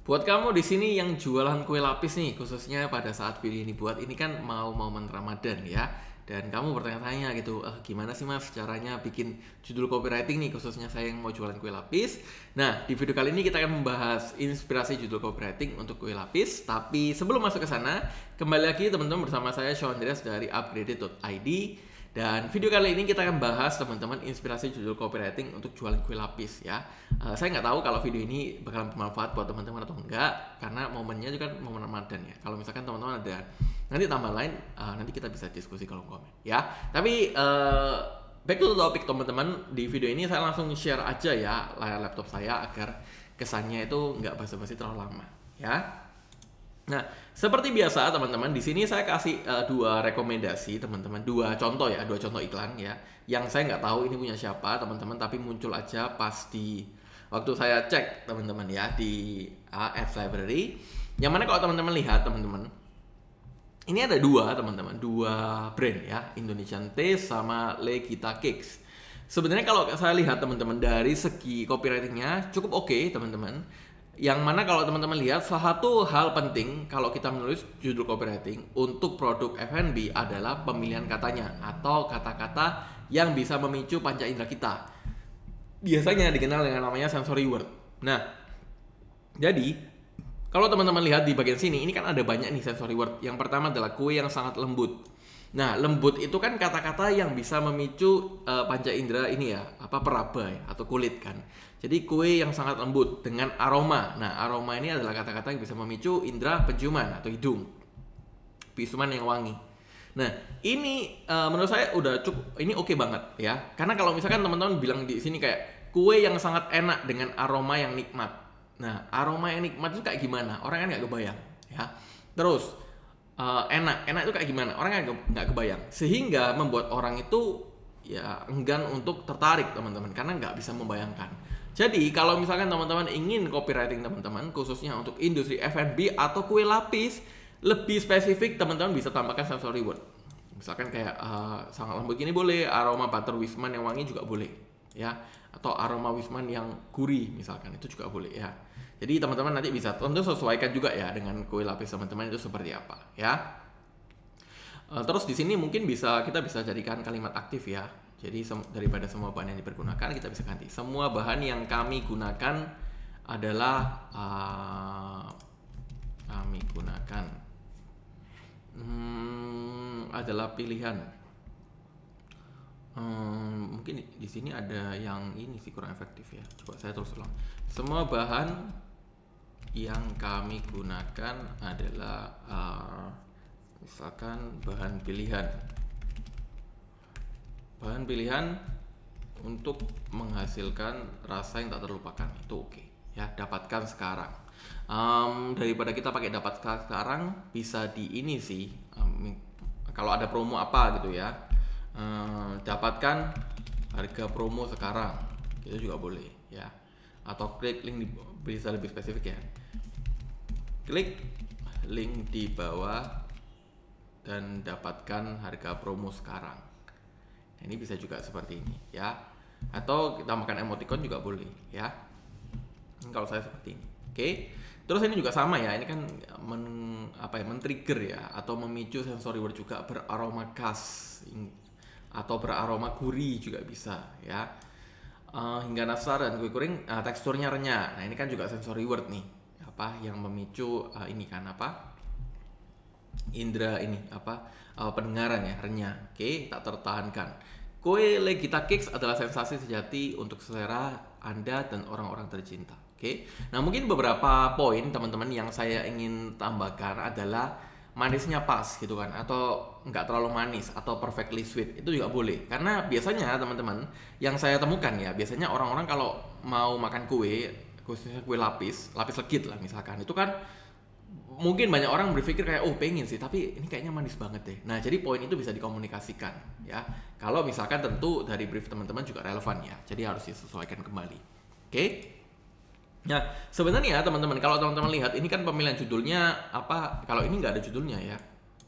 Buat kamu di sini yang jualan kue lapis nih, khususnya pada saat video ini buat, ini kan mau momen Ramadan ya. Dan kamu bertanya-tanya gitu, eh, gimana sih mas caranya bikin judul copywriting nih, khususnya saya yang mau jualan kue lapis. Nah, di video kali ini kita akan membahas inspirasi judul copywriting untuk kue lapis. Tapi sebelum masuk ke sana, kembali lagi teman-teman bersama saya Sean Dres dari upgraded.id. Dan video kali ini kita akan bahas teman-teman inspirasi judul copywriting untuk jualan kue lapis ya. Uh, saya nggak tahu kalau video ini bakalan bermanfaat buat teman-teman atau enggak karena momennya juga kan momen Ramadan ya. Kalau misalkan teman-teman ada nanti tambah lain uh, nanti kita bisa diskusi kalau komen ya. Tapi uh, back to the topic teman-teman di video ini saya langsung share aja ya layar laptop saya agar kesannya itu nggak basa-basi terlalu lama ya. Nah, seperti biasa teman-teman, di sini saya kasih uh, dua rekomendasi teman-teman, dua contoh ya, dua contoh iklan ya, yang saya nggak tahu ini punya siapa teman-teman, tapi muncul aja pas di waktu saya cek teman-teman ya di uh, Ads Library. Yang mana kalau teman-teman lihat teman-teman, ini ada dua teman-teman, dua brand ya, Indonesian Taste sama Legita Cakes. Sebenarnya kalau saya lihat teman-teman dari segi copywritingnya cukup oke okay, teman-teman yang mana kalau teman-teman lihat salah satu hal penting kalau kita menulis judul copywriting untuk produk F&B adalah pemilihan katanya atau kata-kata yang bisa memicu panca indera kita. Biasanya dikenal dengan namanya sensory word. Nah, jadi kalau teman-teman lihat di bagian sini ini kan ada banyak nih sensory word. Yang pertama adalah kue yang sangat lembut. Nah, lembut itu kan kata-kata yang bisa memicu uh, panca indera ini ya, apa peraba ya, atau kulit kan. Jadi kue yang sangat lembut dengan aroma. Nah, aroma ini adalah kata-kata yang bisa memicu indera penciuman atau hidung. Pisuman yang wangi. Nah, ini uh, menurut saya udah cukup ini oke okay banget ya. Karena kalau misalkan teman-teman bilang di sini kayak kue yang sangat enak dengan aroma yang nikmat. Nah, aroma yang nikmat itu kayak gimana? Orang kan nggak kebayang ya. Terus uh, enak enak itu kayak gimana orang nggak kebayang sehingga membuat orang itu ya enggan untuk tertarik teman-teman karena nggak bisa membayangkan jadi kalau misalkan teman-teman ingin copywriting teman-teman khususnya untuk industri F&B atau kue lapis lebih spesifik teman-teman bisa tambahkan sensory word misalkan kayak uh, sangat ini boleh aroma butter wisman yang wangi juga boleh ya atau aroma wisman yang gurih misalkan itu juga boleh ya. Jadi teman-teman nanti bisa tentu sesuaikan juga ya dengan kue lapis teman-teman itu seperti apa ya. E, terus di sini mungkin bisa kita bisa jadikan kalimat aktif ya. Jadi daripada semua bahan yang dipergunakan kita bisa ganti semua bahan yang kami gunakan adalah uh, kami gunakan hmm, adalah pilihan Hmm, mungkin di sini ada yang ini sih kurang efektif ya. Coba saya terus ulang. Semua bahan yang kami gunakan adalah uh, misalkan bahan pilihan. Bahan pilihan untuk menghasilkan rasa yang tak terlupakan itu oke okay. ya dapatkan sekarang. Um, daripada kita pakai dapatkan sekarang bisa di ini sih um, kalau ada promo apa gitu ya Eh, dapatkan harga promo sekarang itu juga boleh ya atau klik link di, bisa lebih spesifik ya klik link di bawah dan dapatkan harga promo sekarang nah, ini bisa juga seperti ini ya atau kita makan emoticon juga boleh ya ini kalau saya seperti ini oke terus ini juga sama ya ini kan men apa ya men-trigger ya atau memicu sensory word juga beraroma khas atau beraroma gurih juga bisa ya. Uh, hingga nastar dan kue kering uh, eh, teksturnya renyah. Nah ini kan juga sensory word nih apa yang memicu uh, ini kan apa indera ini apa uh, pendengaran ya renyah. Oke okay, tak tertahankan. Kue legita cakes adalah sensasi sejati untuk selera anda dan orang-orang tercinta. Oke, okay? nah mungkin beberapa poin teman-teman yang saya ingin tambahkan adalah manisnya pas gitu kan atau nggak terlalu manis atau perfectly sweet itu juga boleh karena biasanya teman-teman yang saya temukan ya biasanya orang-orang kalau mau makan kue khususnya kue lapis lapis legit lah misalkan itu kan mungkin banyak orang berpikir kayak oh pengen sih tapi ini kayaknya manis banget deh nah jadi poin itu bisa dikomunikasikan ya kalau misalkan tentu dari brief teman-teman juga relevan ya jadi harus disesuaikan kembali oke okay? Nah, sebenarnya ya, teman-teman, kalau teman-teman lihat ini kan pemilihan judulnya apa? Kalau ini nggak ada judulnya ya.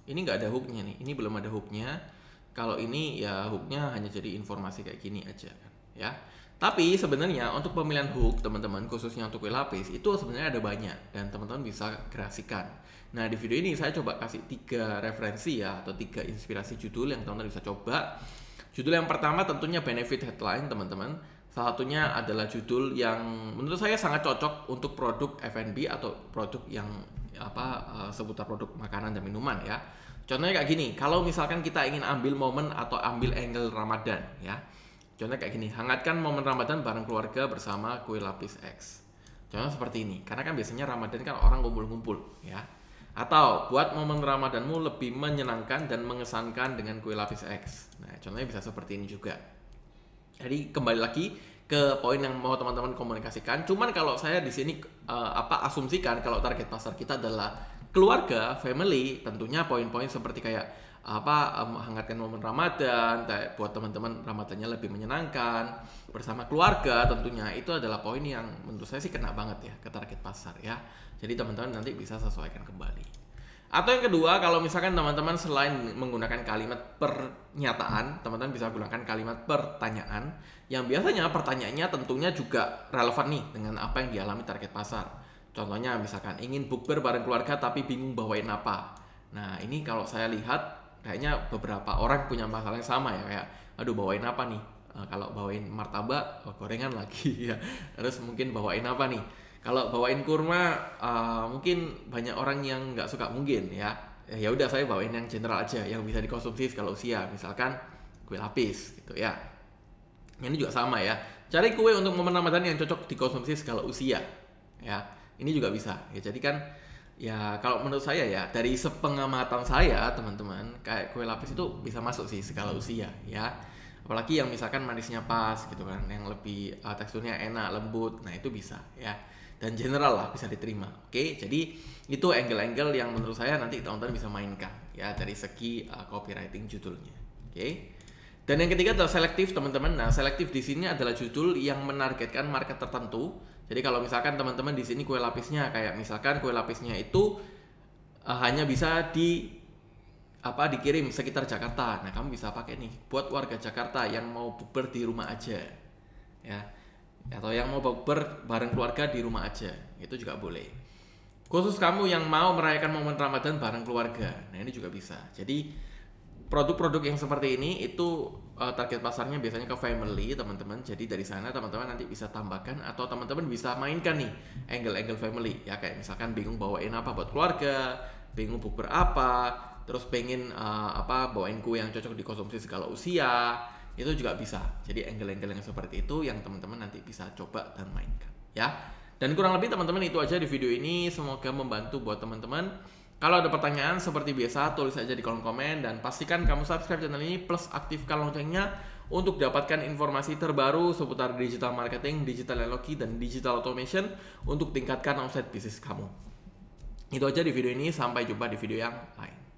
Ini nggak ada hooknya nih. Ini belum ada hooknya. Kalau ini ya hooknya hanya jadi informasi kayak gini aja kan, ya. Tapi sebenarnya untuk pemilihan hook teman-teman khususnya untuk kue lapis itu sebenarnya ada banyak dan teman-teman bisa kreasikan. Nah di video ini saya coba kasih tiga referensi ya atau tiga inspirasi judul yang teman-teman bisa coba. Judul yang pertama tentunya benefit headline teman-teman Salah satunya adalah judul yang menurut saya sangat cocok untuk produk F&B atau produk yang apa eh, seputar produk makanan dan minuman ya. Contohnya kayak gini, kalau misalkan kita ingin ambil momen atau ambil angle Ramadan ya. Contohnya kayak gini, hangatkan momen Ramadan bareng keluarga bersama kue lapis X. Contohnya seperti ini, karena kan biasanya Ramadan kan orang kumpul-kumpul ya. Atau buat momen Ramadanmu lebih menyenangkan dan mengesankan dengan kue lapis X. Nah, contohnya bisa seperti ini juga. Jadi kembali lagi ke poin yang mau teman-teman komunikasikan. Cuman kalau saya di sini uh, apa asumsikan kalau target pasar kita adalah keluarga, family, tentunya poin-poin seperti kayak apa eh, menghangatkan momen Ramadan, buat teman-teman Ramadannya lebih menyenangkan bersama keluarga tentunya itu adalah poin yang menurut saya sih kena banget ya ke target pasar ya. Jadi teman-teman nanti bisa sesuaikan kembali. Atau yang kedua, kalau misalkan teman-teman selain menggunakan kalimat pernyataan, teman-teman bisa gunakan kalimat pertanyaan yang biasanya pertanyaannya tentunya juga relevan nih dengan apa yang dialami target pasar. Contohnya misalkan ingin bukber bareng keluarga tapi bingung bawain apa. Nah, ini kalau saya lihat kayaknya beberapa orang punya masalah yang sama ya kayak aduh bawain apa nih? Eh, kalau bawain martabak, oh, gorengan lagi ya. Terus mungkin bawain apa nih? kalau bawain kurma uh, mungkin banyak orang yang nggak suka mungkin ya eh, ya udah saya bawain yang general aja yang bisa dikonsumsi kalau usia misalkan kue lapis gitu ya ini juga sama ya cari kue untuk momen Ramadan yang cocok dikonsumsi kalau usia ya ini juga bisa ya jadi kan ya kalau menurut saya ya dari sepengamatan saya teman-teman kayak kue lapis itu bisa masuk sih skala usia ya apalagi yang misalkan manisnya pas gitu kan yang lebih uh, teksturnya enak lembut nah itu bisa ya dan general lah bisa diterima. Oke, okay? jadi itu angle-angle yang menurut saya nanti teman-teman bisa mainkan ya dari segi uh, copywriting judulnya. Oke. Okay? Dan yang ketiga adalah selektif teman-teman. Nah, selektif di sini adalah judul yang menargetkan market tertentu. Jadi kalau misalkan teman-teman di sini kue lapisnya kayak misalkan kue lapisnya itu uh, hanya bisa di apa dikirim sekitar Jakarta. Nah, kamu bisa pakai nih buat warga Jakarta yang mau buber di rumah aja. Ya atau yang mau bukber bareng keluarga di rumah aja itu juga boleh khusus kamu yang mau merayakan momen Ramadan bareng keluarga nah ini juga bisa jadi produk-produk yang seperti ini itu uh, target pasarnya biasanya ke family teman-teman jadi dari sana teman-teman nanti bisa tambahkan atau teman-teman bisa mainkan nih angle-angle family ya kayak misalkan bingung bawain apa buat keluarga bingung bukber apa terus pengen uh, apa bawain kue yang cocok dikonsumsi segala usia itu juga bisa. Jadi angle-angle yang seperti itu yang teman-teman nanti bisa coba dan mainkan ya. Dan kurang lebih teman-teman itu aja di video ini. Semoga membantu buat teman-teman. Kalau ada pertanyaan seperti biasa tulis aja di kolom komen dan pastikan kamu subscribe channel ini plus aktifkan loncengnya untuk dapatkan informasi terbaru seputar digital marketing, digital analogi, dan digital automation untuk tingkatkan omset bisnis kamu. Itu aja di video ini, sampai jumpa di video yang lain.